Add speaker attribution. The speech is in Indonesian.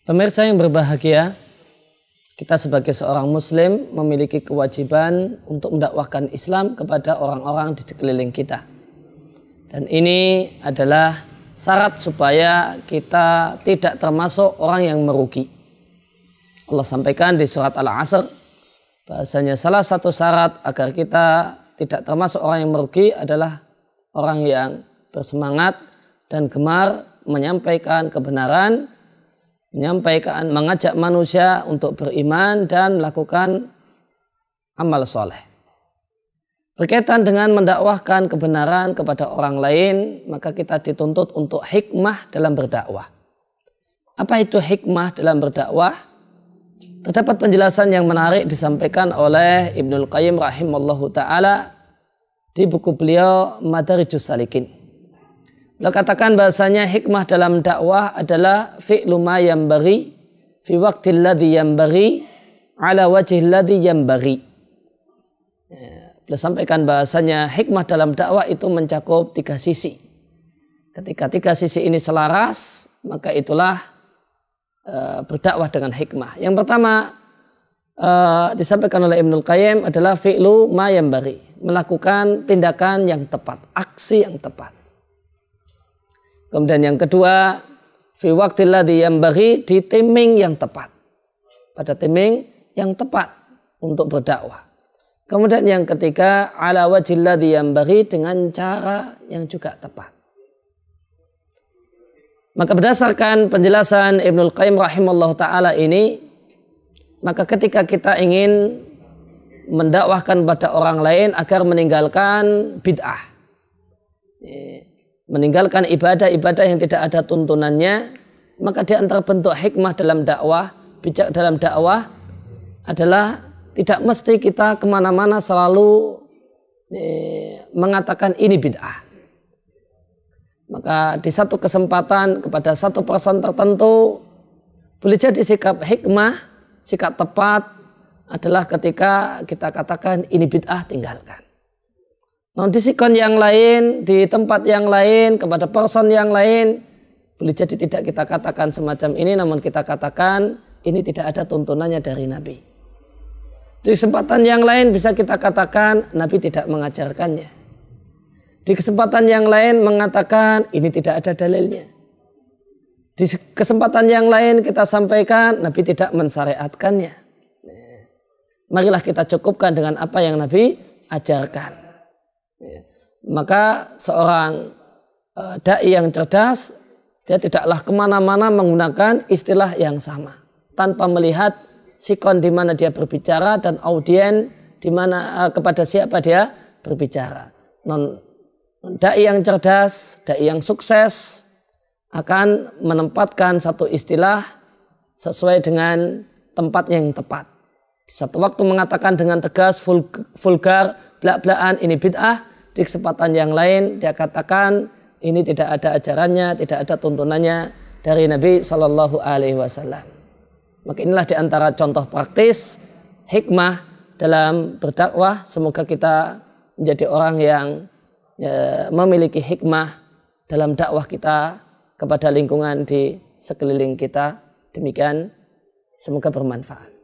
Speaker 1: Pemirsa yang berbahagia, kita sebagai seorang muslim memiliki kewajiban untuk mendakwahkan Islam kepada orang-orang di sekeliling kita. Dan ini adalah syarat supaya kita tidak termasuk orang yang merugi. Allah sampaikan di surat Al-Asr bahasanya salah satu syarat agar kita tidak termasuk orang yang merugi adalah orang yang bersemangat dan gemar menyampaikan kebenaran menyampaikan mengajak manusia untuk beriman dan melakukan amal soleh. Berkaitan dengan mendakwahkan kebenaran kepada orang lain, maka kita dituntut untuk hikmah dalam berdakwah. Apa itu hikmah dalam berdakwah? Terdapat penjelasan yang menarik disampaikan oleh Ibnul Qayyim rahimallahu taala di buku beliau Madarijus Salikin. Beliau katakan bahasanya hikmah dalam dakwah adalah fi'lu ma yambari fi waqti alladhi yambari ala wajhi alladhi yambari. Beliau sampaikan bahasanya hikmah dalam dakwah itu mencakup tiga sisi. Ketika tiga sisi ini selaras, maka itulah e, berdakwah dengan hikmah. Yang pertama e, disampaikan oleh Ibnul Qayyim adalah fi'lu ma yambari, melakukan tindakan yang tepat, aksi yang tepat. Kemudian yang kedua, fi waqtilladhi yang bagi di timing yang tepat. Pada timing yang tepat untuk berdakwah. Kemudian yang ketiga, ala wajilladhi yang bagi dengan cara yang juga tepat. Maka berdasarkan penjelasan Ibnul Qayyim rahimahullah ta'ala ini, maka ketika kita ingin mendakwahkan pada orang lain agar meninggalkan bid'ah meninggalkan ibadah-ibadah yang tidak ada tuntunannya, maka di antara bentuk hikmah dalam dakwah, bijak dalam dakwah adalah tidak mesti kita kemana-mana selalu eh, mengatakan ini bid'ah. Maka di satu kesempatan kepada satu person tertentu boleh jadi sikap hikmah, sikap tepat adalah ketika kita katakan ini bid'ah tinggalkan non yang lain, di tempat yang lain, kepada person yang lain, boleh jadi tidak kita katakan semacam ini, namun kita katakan ini tidak ada tuntunannya dari Nabi. Di kesempatan yang lain bisa kita katakan Nabi tidak mengajarkannya. Di kesempatan yang lain mengatakan ini tidak ada dalilnya. Di kesempatan yang lain kita sampaikan Nabi tidak mensyariatkannya. Nah, marilah kita cukupkan dengan apa yang Nabi ajarkan. Ya. Maka seorang e, dai yang cerdas dia tidaklah kemana-mana menggunakan istilah yang sama tanpa melihat sikon di mana dia berbicara dan audien di mana e, kepada siapa dia berbicara. Non dai yang cerdas, dai yang sukses akan menempatkan satu istilah sesuai dengan tempat yang tepat. Di satu waktu mengatakan dengan tegas vulgar, belak-belakan ini bid'ah, di kesempatan yang lain dia katakan ini tidak ada ajarannya, tidak ada tuntunannya dari Nabi Shallallahu Alaihi Wasallam. Maka inilah antara contoh praktis hikmah dalam berdakwah. Semoga kita menjadi orang yang ya, memiliki hikmah dalam dakwah kita kepada lingkungan di sekeliling kita. Demikian, semoga bermanfaat.